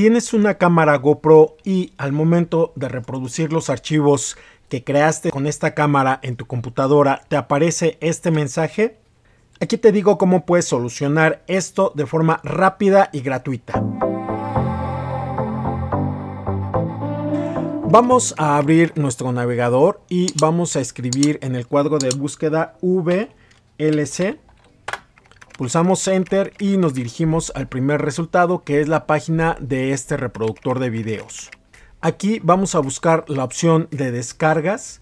tienes una cámara GoPro y al momento de reproducir los archivos que creaste con esta cámara en tu computadora, te aparece este mensaje? Aquí te digo cómo puedes solucionar esto de forma rápida y gratuita. Vamos a abrir nuestro navegador y vamos a escribir en el cuadro de búsqueda VLC Pulsamos Enter y nos dirigimos al primer resultado que es la página de este reproductor de videos. Aquí vamos a buscar la opción de descargas.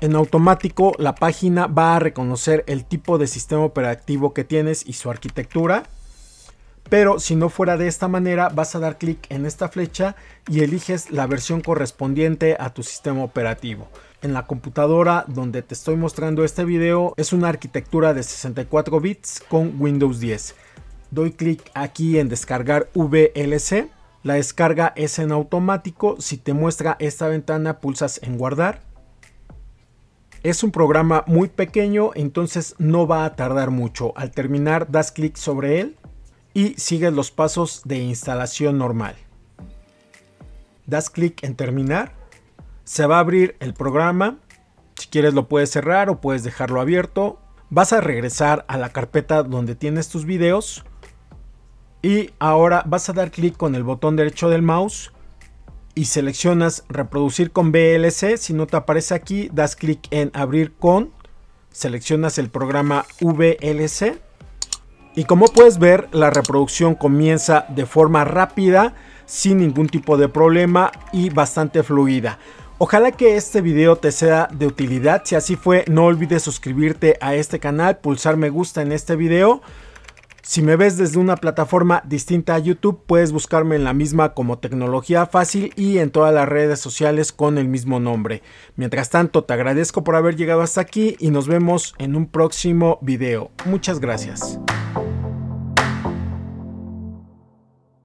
En automático la página va a reconocer el tipo de sistema operativo que tienes y su arquitectura pero si no fuera de esta manera vas a dar clic en esta flecha y eliges la versión correspondiente a tu sistema operativo. En la computadora donde te estoy mostrando este video es una arquitectura de 64 bits con Windows 10. Doy clic aquí en descargar VLC. La descarga es en automático. Si te muestra esta ventana pulsas en guardar. Es un programa muy pequeño, entonces no va a tardar mucho. Al terminar das clic sobre él y sigues los pasos de instalación normal. Das clic en terminar. Se va a abrir el programa. Si quieres lo puedes cerrar o puedes dejarlo abierto. Vas a regresar a la carpeta donde tienes tus videos. Y ahora vas a dar clic con el botón derecho del mouse y seleccionas reproducir con VLC. Si no te aparece aquí, das clic en abrir con. Seleccionas el programa VLC y como puedes ver, la reproducción comienza de forma rápida, sin ningún tipo de problema y bastante fluida. Ojalá que este video te sea de utilidad, si así fue no olvides suscribirte a este canal, pulsar me gusta en este video. Si me ves desde una plataforma distinta a YouTube, puedes buscarme en la misma como Tecnología Fácil y en todas las redes sociales con el mismo nombre. Mientras tanto, te agradezco por haber llegado hasta aquí y nos vemos en un próximo video. Muchas gracias.